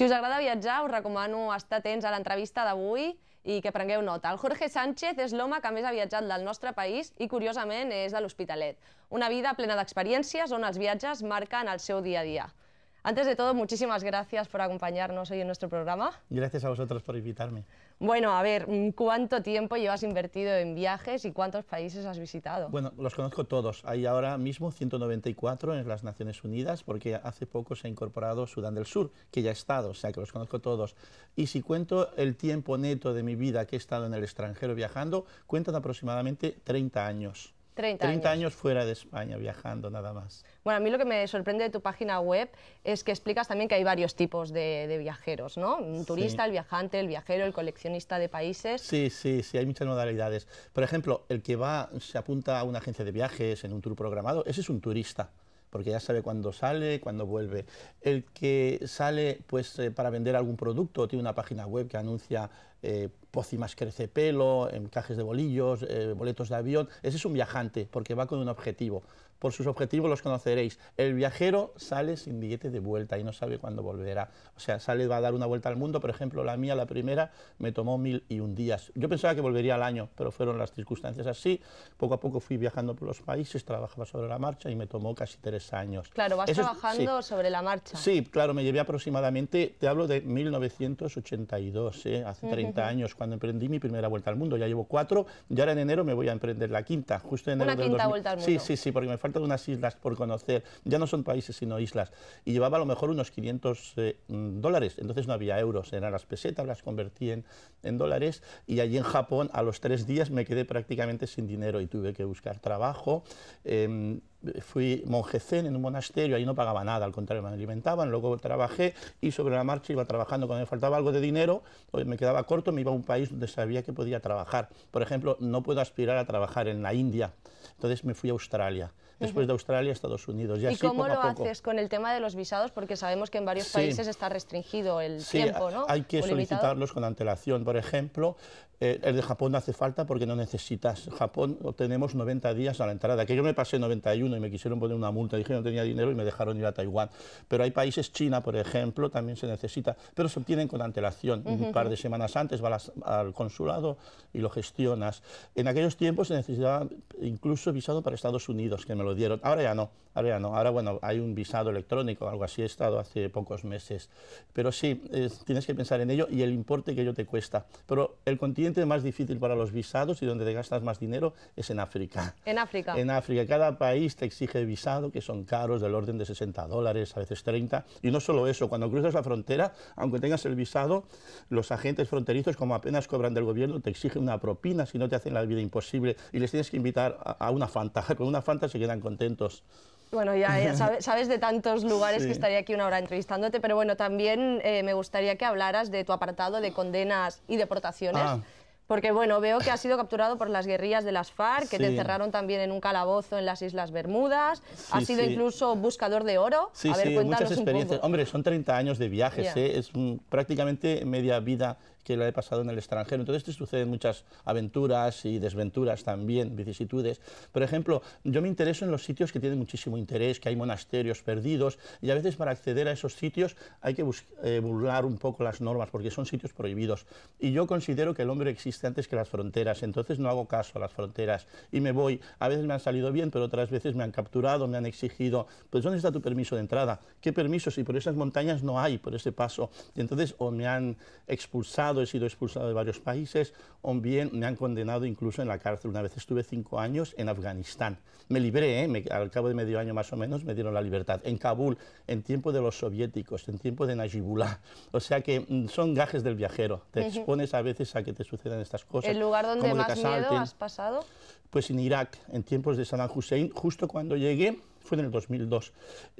Si us agrada viatjar, us recomano estar atents a l'entrevista d'avui i que prengueu nota. El Jorge Sánchez és l'home que més ha viatjat del nostre país i, curiosament, és de l'Hospitalet. Una vida plena d'experiències on els viatges marquen el seu dia a dia. Antes de todo, muchísimas gracias por acompañarnos hoy en nuestro programa. Gracias a vosotros por invitarme. Bueno, a ver, mm, ¿cuánto tiempo llevas invertido en viajes y cuántos países has visitado? Bueno, los conozco todos. Hay ahora mismo 194 en las Naciones Unidas porque hace poco se ha incorporado Sudán del Sur, que ya ha estado, o sea que los conozco todos. Y si cuento el tiempo neto de mi vida que he estado en el extranjero viajando, cuentan aproximadamente 30 años. 30 años. fuera de España, viajando nada más. Bueno, a mí lo que me sorprende de tu página web es que explicas también que hay varios tipos de, viajeros, ¿no? Un turista, el viajante, el viajero, el coleccionista de países. Sí, sí, sí, hay muchas modalidades. Por ejemplo, el que va, se apunta a una agencia de viajes en un tour programado, ese es un turista porque ya sabe cuándo sale, cuándo vuelve. El que sale pues, eh, para vender algún producto, tiene una página web que anuncia eh, Crece Pelo, encajes de bolillos, eh, boletos de avión, ese es un viajante porque va con un objetivo por sus objetivos los conoceréis. El viajero sale sin billete de vuelta y no sabe cuándo volverá. O sea, sale, va a dar una vuelta al mundo. Por ejemplo, la mía, la primera, me tomó mil y un días. Yo pensaba que volvería al año, pero fueron las circunstancias así. Poco a poco fui viajando por los países, trabajaba sobre la marcha y me tomó casi tres años. Claro, vas trabajando sobre la marcha. Sí, claro, me llevé aproximadamente, te hablo de 1982, ¿eh? hace 30 años, cuando emprendí mi primera vuelta al mundo. Ya llevo cuatro y ahora en enero me voy a emprender la quinta. Justo en enero una quinta vuelta al mundo. Sí, sí, sí, porque me falta de unas islas por conocer, ya no son países sino islas, y llevaba a lo mejor unos 500 eh, mm, dólares, entonces no había euros, eran las pesetas, las convertí en, dólares, y allí en Japón a los tres días me quedé prácticamente sin dinero y tuve que buscar trabajo. Em, fui monjecén en un monasterio, ahí no pagaba nada, al contrario, me alimentaban, luego trabajé y sobre la marcha iba trabajando, cuando me faltaba algo de dinero, pues, me quedaba corto, me iba a un país donde sabía que podía trabajar. Por ejemplo, no puedo aspirar a trabajar en la India, entonces me fui a Australia después de Australia, Estados Unidos. ¿Y, cómo lo haces con el tema de los visados? Porque sabemos que en varios países está restringido el tiempo, ¿no? Hay que solicitarlos con antelación. Por ejemplo, eh, el de Japón no hace falta porque no necesitas. Japón tenemos 90 días a la entrada, que yo me pasé 91 y me quisieron poner una multa, dije no tenía dinero y me dejaron ir a Taiwán. Pero hay países, China por ejemplo, también se necesita, pero se obtienen con antelación, un par de semanas antes vas al consulado y lo gestionas. En aquellos tiempos se necesitaba incluso visado para Estados Unidos, que me lo dieron. Ahora ya no, ahora ya no. Ahora bueno, hay un visado electrónico, algo así he estado hace pocos meses. Pero sí, eh, tienes que pensar en ello y el importe que ello te cuesta. Pero el continente más difícil para los visados y donde te gastas más dinero es en África. En África. En África. Cada país te este exige visado, que son caros, del orden de 60 dólares, a veces 30. Y no solo eso, cuando cruzas la frontera, aunque tengas el visado, los agentes fronterizos, como apenas cobran del gobierno, te exigen una propina si no te hacen la vida imposible y les tienes que invitar a, una fanta. Con una fanta se quedan contentos. Bueno, ya, sabes, de tantos lugares que estaría aquí una hora entrevistándote, pero bueno, también eh, me gustaría que hablaras de tu apartado de condenas y deportaciones. Ah. Porque bueno, veo que has sido capturado por las guerrillas de las FARC, que te encerraron también en un calabozo en las Islas Bermudas, Ha sido incluso buscador de oro. Sí, a sí, muchas experiencias. Hombre, son 30 años de viajes, ¿eh? es un, prácticamente media vida que la he pasado en el extranjero. Entonces te suceden muchas aventuras y desventuras también, vicisitudes. Por ejemplo, yo me intereso en los sitios que tienen muchísimo interés, que hay monasterios perdidos, y a veces para acceder a esos sitios hay que eh, burlar un poco las normas, porque son sitios prohibidos. Y yo considero que el hombre existe antes que las fronteras, entonces no hago caso a las fronteras y me voy. A veces me han salido bien, pero otras veces me han capturado, me han exigido, pues ¿dónde está tu permiso de entrada? ¿Qué permiso si por esas montañas no hay, por ese paso? Y entonces o me han expulsado, he sido expulsado de varios países, o bien me han condenado incluso en la cárcel. Una vez estuve cinco años en Afganistán. Me libré, ¿eh? al cabo de medio año más o menos me dieron la libertad. En Kabul, en tiempo de los soviéticos, en tiempo de Najibullah. O sea que mm, son gajes del viajero. Te expones a veces a que te sucedan estas cosas. ¿El lugar donde más miedo has pasado? Pues en Irak, en tiempos de Saddam Hussein, justo cuando llegué fue en el 2002,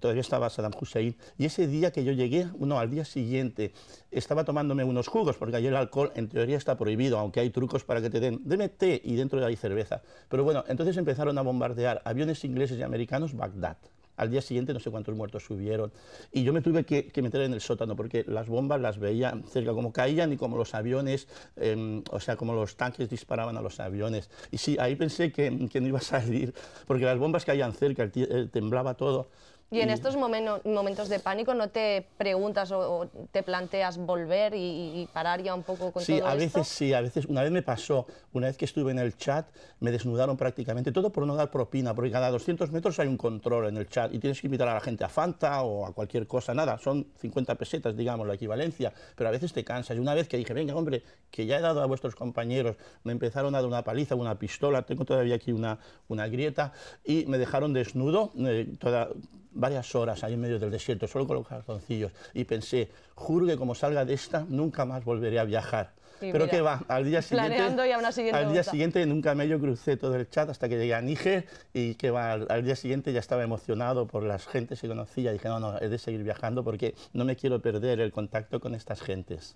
todavía estaba Saddam Hussein, y ese día que yo llegué, no, al día siguiente, estaba tomándome unos jugos, porque allí el alcohol en teoría está prohibido, aunque hay trucos para que te den, deme té y dentro de ahí cerveza. Pero bueno, entonces empezaron a bombardear aviones ingleses y americanos Bagdad. Al día siguiente no sé cuántos muertos subieron. Y yo me tuve que, meter en el sótano porque las bombas las veía cerca, como caían y como los aviones, em, o sea, como los tanques disparaban a los aviones. Y sí, ahí pensé que, que no iba a salir, porque las bombas caían cerca, eh, temblaba todo. Y en mm. estos momentos de pánico no te preguntas o, te planteas volver y, parar ya un poco con sí, a veces sí, a veces. Una vez me pasó, una vez que estuve en el chat, me desnudaron prácticamente, todo por no dar propina, porque cada 200 metros hay un control en el chat y tienes que invitar a la gente a Fanta o a cualquier cosa, nada, son 50 pesetas, digamos, la equivalencia, pero a veces te cansas. Y una vez que dije, venga, hombre, que ya he dado a vuestros compañeros, me empezaron a dar una paliza, una pistola, tengo todavía aquí una, una grieta, y me dejaron desnudo, eh, toda varias horas ahí en medio del desierto, solo con los calzoncillos, y pensé, juro que como salga de esta, nunca más volveré a viajar. Pero que va, al día siguiente, planeando y al día siguiente nunca me yo crucé todo el chat hasta que llegué a Níger y que va, al, día siguiente ya estaba emocionado por las gentes que conocía y dije, no, no, he de seguir viajando porque no me quiero perder el contacto con estas gentes.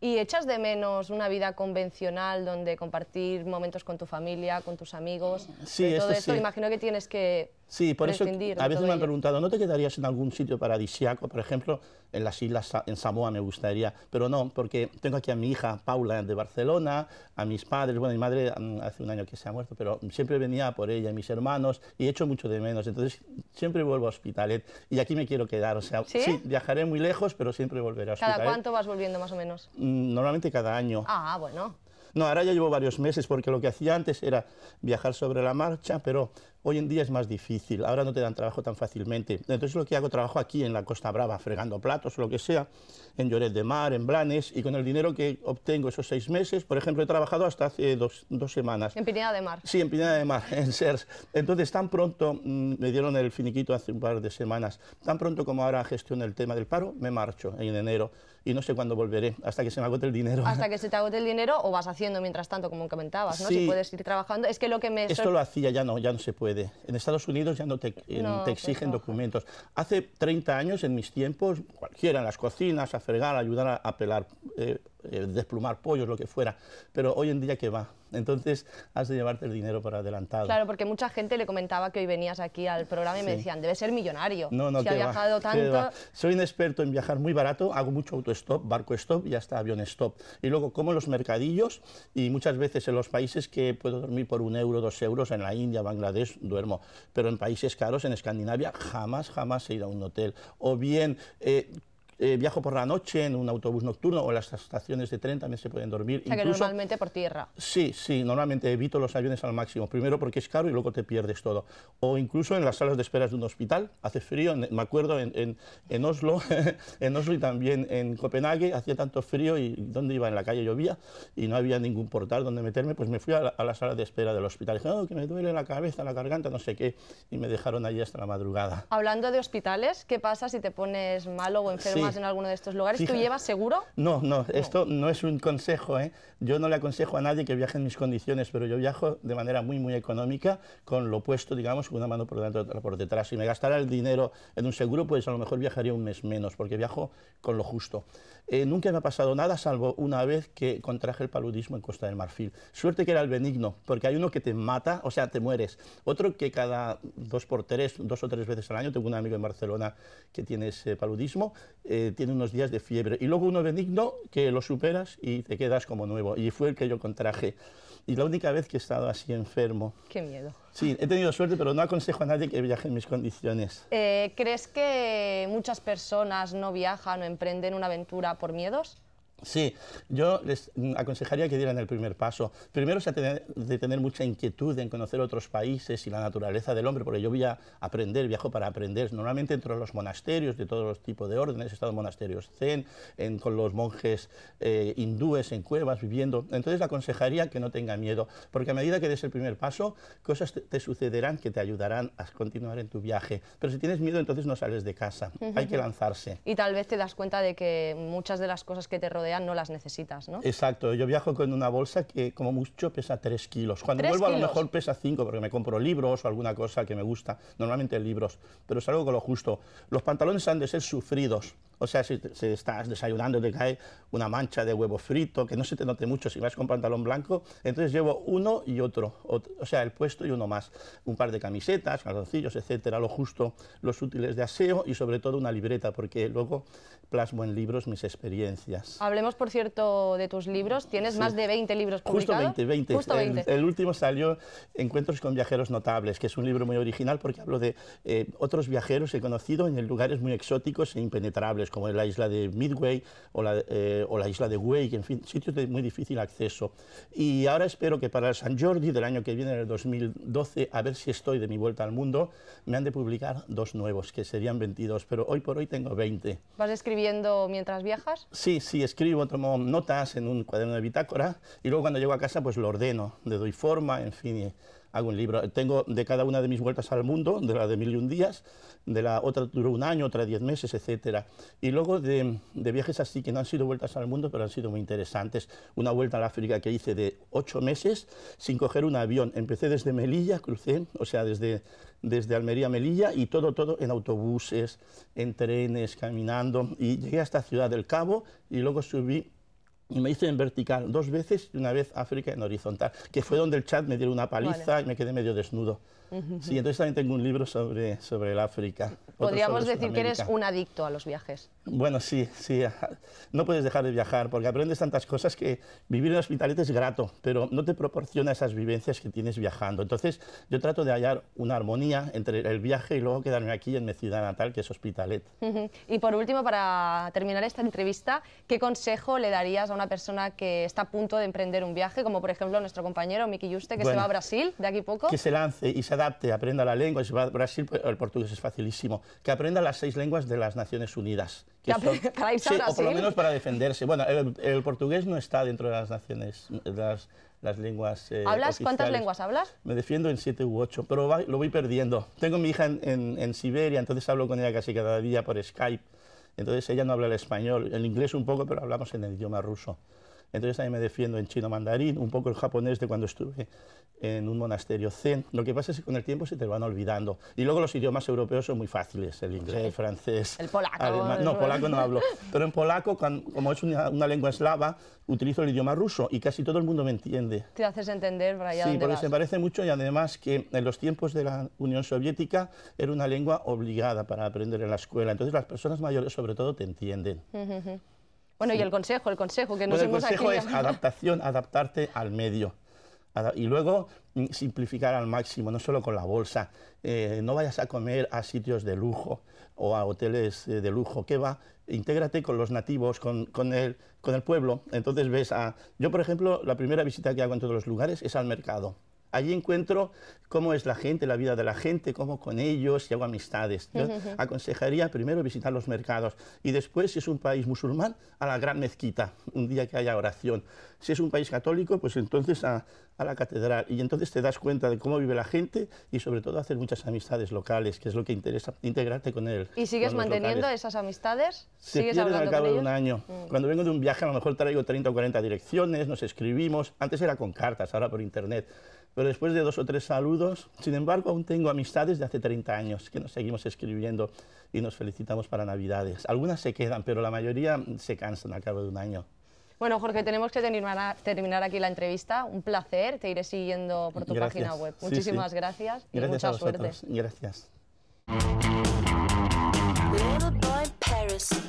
¿Y echas de menos una vida convencional donde compartir momentos con tu familia, con tus amigos? Sí, este esto, imagino que tienes que Sí, por eso a veces me han preguntado, ¿no te quedarías en algún sitio paradisiaco? Por ejemplo, en las islas, en Samoa me gustaría, pero no, porque tengo aquí a mi hija Paula de Barcelona, a mis padres, bueno, mi madre mm, hace un año que se ha muerto, pero siempre venía por ella, y mis hermanos, y echo mucho de menos, entonces siempre vuelvo a Hospitalet, y aquí me quiero quedar, o sea, sí, sí viajaré muy lejos, pero siempre volveré a Hospitalet. ¿Cada cuánto vas volviendo más o menos? Mm, normalmente cada año. Ah, bueno. No, ahora ya llevo varios meses, porque lo que hacía antes era viajar sobre la marcha, pero Hoy en día es más difícil, ahora no te dan trabajo tan fácilmente. Entonces lo que hago, trabajo aquí en la Costa Brava, fregando platos o lo que sea, en Lloret de Mar, en Blanes, y con el dinero que obtengo esos seis meses, por ejemplo, he trabajado hasta hace dos, semanas. ¿En Pineda de Mar? Sí, en Pineda de Mar, en SERS. Entonces tan pronto, mm, me dieron el finiquito hace un par de semanas, tan pronto como ahora gestiono el tema del paro, me marcho en enero y no sé cuándo volveré, hasta que se me agote el dinero. Hasta que se te agote el dinero o vas haciendo mientras tanto, como comentabas, ¿no? Si puedes ir trabajando. Es que lo que me... Esto lo hacía, ya no, ya no se puede. En Estados Unidos ya no te, eh, exigen documentos. Hace 30 años, en mis tiempos, cualquiera, en las cocinas, a fregar, a ayudar a, pelar. Eh, eh, desplumar pollos, lo que fuera, pero hoy en día que va. Entonces has de llevarte el dinero para adelantado. Claro, porque mucha gente le comentaba que hoy venías aquí al programa y me decían, debe ser millonario. No, no, si ha viajado tanto. Soy un experto en viajar muy barato, hago mucho auto-stop, barco stop y hasta avión stop. Y luego como los mercadillos y muchas veces en los países que puedo dormir por un euro, dos euros, en la India, Bangladesh, duermo. Pero en países caros, en Escandinavia, jamás, jamás he ido a un hotel. O bien eh, eh, viajo por la noche en un autobús nocturno o en las estaciones de tren también se pueden dormir. O sea que normalmente por tierra. Sí, sí, normalmente evito los aviones al máximo, primero porque es caro y luego te pierdes todo. O incluso en las salas de espera de un hospital, hace frío, me acuerdo en, Oslo, en Oslo y también en Copenhague, hacía tanto frío y ¿dónde iba en la calle llovía y no había ningún portal donde meterme, pues me fui a la, sala de espera del hospital. dije, oh, que me duele la cabeza, la garganta, no sé qué, y me dejaron allí hasta la madrugada. Hablando de hospitales, ¿qué pasa si te pones malo o enfermo? en alguno de estos lugares. ¿Tú llevas seguro? No, no, esto no es un consejo. ¿eh? Yo no le aconsejo a nadie que viaje en mis condiciones, pero yo viajo de manera muy, muy económica, con lo puesto, digamos, con una mano por delante otra por detrás. Si me gastara el dinero en un seguro, pues a lo mejor viajaría un mes menos, porque viajo con lo justo. Eh, nunca me ha pasado nada, salvo una vez que contraje el paludismo en Costa del Marfil. Suerte que era el benigno, porque hay uno que te mata, o sea, te mueres. Otro que cada dos por tres, dos o tres veces al año, tengo un amigo en Barcelona que tiene ese paludismo, eh, tiene unos días de fiebre. Y luego uno benigno que lo superas y te quedas como nuevo. Y fue el que yo contraje. Y la única vez que he estado así enfermo. Qué miedo. Sí, he tenido suerte, pero no aconsejo a nadie que viaje en mis condiciones. Eh, ¿Crees que muchas personas no viajan o emprenden una aventura por miedos? Sí, yo les aconsejaría que dieran el primer paso. Primero se es de tener mucha inquietud en conocer otros países y la naturaleza del hombre, porque yo voy a aprender, viajo para aprender. Normalmente entro en los monasterios de todos los tipos de órdenes, he estado en monasterios zen, con los monjes eh, hindúes en cuevas viviendo. Entonces le aconsejaría que no tenga miedo, porque a medida que des el primer paso, cosas te, te, sucederán que te ayudarán a continuar en tu viaje. Pero si tienes miedo, entonces no sales de casa, hay que lanzarse. Y tal vez te das cuenta de que muchas de las cosas que te rodean no las necesitas, ¿no? Exacto, yo viajo con una bolsa que como mucho pesa 3 kilos. Cuando vuelvo a lo mejor pesa 5 porque me compro libros o alguna cosa que me gusta, normalmente libros, pero es algo con lo justo. Los pantalones han de ser sufridos, o sea, si, estás desayunando te cae una mancha de huevo frito, que no se te note mucho si vas con pantalón blanco, entonces llevo uno y otro, o sea, el puesto y uno más. Un par de camisetas, calzoncillos, etcétera, lo justo, los útiles de aseo y sobre todo una libreta, porque luego plasmo en libros mis experiencias. Hablemos, por cierto, de tus libros. Tienes más de 20 libros publicados. Justo 20, 20. El, último salió Encuentros con viajeros notables, que es un libro muy original porque hablo de eh, otros viajeros que he conocido en lugares muy exóticos e impenetrables como como la isla de Midway o la, eh, o la isla de Wake, en fin, sitios de muy difícil acceso. Y ahora espero que para el San Jordi del año que viene, en el 2012, a ver si estoy de mi vuelta al mundo, me han de publicar dos nuevos, que serían 22, pero hoy por hoy tengo 20. ¿Vas escribiendo mientras viajas? Sí, sí, escribo, tomo notas en un cuaderno de bitácora y luego cuando llego a casa pues lo ordeno, le doy forma, en fin hago un libro. Tengo de cada una de mis vueltas al mundo, de la de mil y un días, de la otra duró un año, otra diez meses, etcétera. Y luego de, viajes así que no han sido vueltas al mundo, pero han sido muy interesantes. Una vuelta al África que hice de ocho meses sin coger un avión. Empecé desde Melilla, crucé, o sea, desde, desde Almería a Melilla y todo, todo en autobuses, en trenes, caminando. Y llegué hasta Ciudad del Cabo y luego subí y me hice en vertical dos veces y una vez África en horizontal, que fue donde el chat me dio una paliza y me quedé medio desnudo. Sí, entonces también tengo un libro sobre, sobre el África. Podríamos decir que eres un adicto a los viajes. Bueno, sí, sí. No puedes dejar de viajar porque aprendes tantas cosas que vivir en Hospitalet es grato, pero no te proporciona esas vivencias que tienes viajando. Entonces, yo trato de hallar una armonía entre el viaje y luego quedarme aquí en mi ciudad natal, que es Hospitalet. Y por último, para terminar esta entrevista, ¿qué consejo le darías a una persona que está a punto de emprender un viaje, como por ejemplo nuestro compañero Miki Yuste, que se va a Brasil de aquí poco? Que se lance y se adapte, aprenda la lengua. Brasil, pues, el portugués es facilísimo. Que aprenda las seis lenguas de las Naciones Unidas. Que son, sí, o por lo menos para defenderse. Bueno, el, portugués no está dentro de las naciones, las, las lenguas eh, ¿Hablas? ¿Cuántas lenguas hablas? Me defiendo en siete u ocho, pero lo voy perdiendo. Tengo a mi hija en, en Siberia, entonces hablo con ella casi cada día por Skype. Entonces ella no habla el español, el inglés un poco, pero hablamos en el idioma ruso. Entonces ahí me defiendo en chino mandarín, un poco el japonés de cuando estuve en un monasterio zen. Lo que pasa es que con el tiempo se te van olvidando. Y luego los idiomas europeos son muy fáciles, el inglés, el francés, el polaco. No, polaco no hablo. Pero en polaco, como es una, lengua eslava, utilizo el idioma ruso y casi todo el mundo me entiende. Te haces entender, Brian. Sí, porque se parece mucho y además que en los tiempos de la Unión Soviética era una lengua obligada para aprender en la escuela. Entonces las personas mayores sobre todo te entienden. Bueno, y el consejo, el consejo que nos consejo es adaptación, adaptarte al medio. Y luego mm, simplificar al máximo, no solo con la bolsa. Eh, no vayas a comer a sitios de lujo o a hoteles eh, de lujo. ¿Qué va? Intégrate con los nativos, con, con el pueblo. Entonces ves a... Yo, por ejemplo, la primera visita que hago en todos los lugares es al mercado. Allí encuentro cómo es la gente, la vida de la gente, cómo con ellos y hago amistades. aconsejaría primero visitar los mercados y después, si es un país musulmán, a la gran mezquita, un día que haya oración. Si es un país católico, pues entonces a, la catedral. Y entonces te das cuenta de cómo vive la gente y sobre todo hacer muchas amistades locales, que es lo que interesa, integrarte con él. ¿Y sigues manteniendo esas amistades? Se ¿Sigues al cabo de un año. Mm. Cuando vengo de un viaje a lo mejor traigo 30 o 40 direcciones, nos escribimos. Antes era con cartas, ahora por internet pero después de dos o tres saludos, sin embargo, aún tengo amistades de hace 30 años que nos seguimos escribiendo y nos felicitamos para Navidades. Algunas se quedan, pero la mayoría se cansan al cabo de un año. Bueno, Jorge, tenemos que terminar, aquí la entrevista. Un placer, te iré siguiendo por tu página web. Muchísimas gracias y gracias mucha suerte. Gracias.